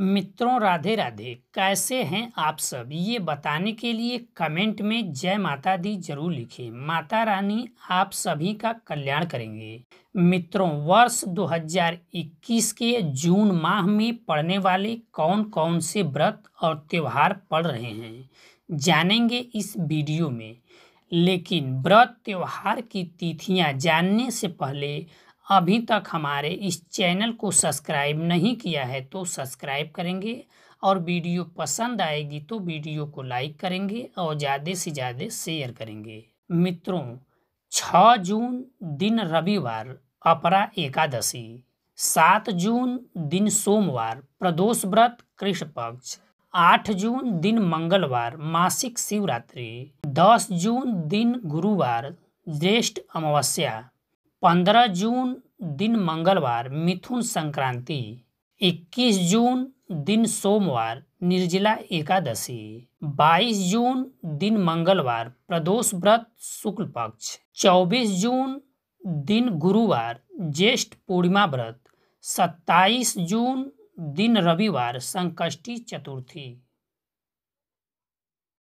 मित्रों राधे राधे कैसे हैं आप सब ये बताने के लिए कमेंट में जय माता दी जरूर लिखें माता रानी आप सभी का कल्याण करेंगे मित्रों वर्ष 2021 के जून माह में पड़ने वाले कौन कौन से व्रत और त्यौहार पड़ रहे हैं जानेंगे इस वीडियो में लेकिन व्रत त्यौहार की तिथियां जानने से पहले अभी तक हमारे इस चैनल को सब्सक्राइब नहीं किया है तो सब्सक्राइब करेंगे और वीडियो पसंद आएगी तो वीडियो को लाइक करेंगे और ज़्यादा से ज़्यादा शेयर करेंगे मित्रों 6 जून दिन रविवार अपरा एकादशी सात जून दिन सोमवार प्रदोष व्रत कृष्ण पक्ष आठ जून दिन मंगलवार मासिक शिवरात्रि दस जून दिन गुरुवार ज्येष्ठ अमावस्या पंद्रह जून दिन मंगलवार मिथुन संक्रांति इक्कीस जून दिन सोमवार निर्जला एकादशी बाईस जून दिन मंगलवार प्रदोष व्रत शुक्ल पक्ष चौबीस जून दिन गुरुवार ज्येष्ठ पूर्णिमा व्रत सत्ताईस जून दिन रविवार संकष्टी चतुर्थी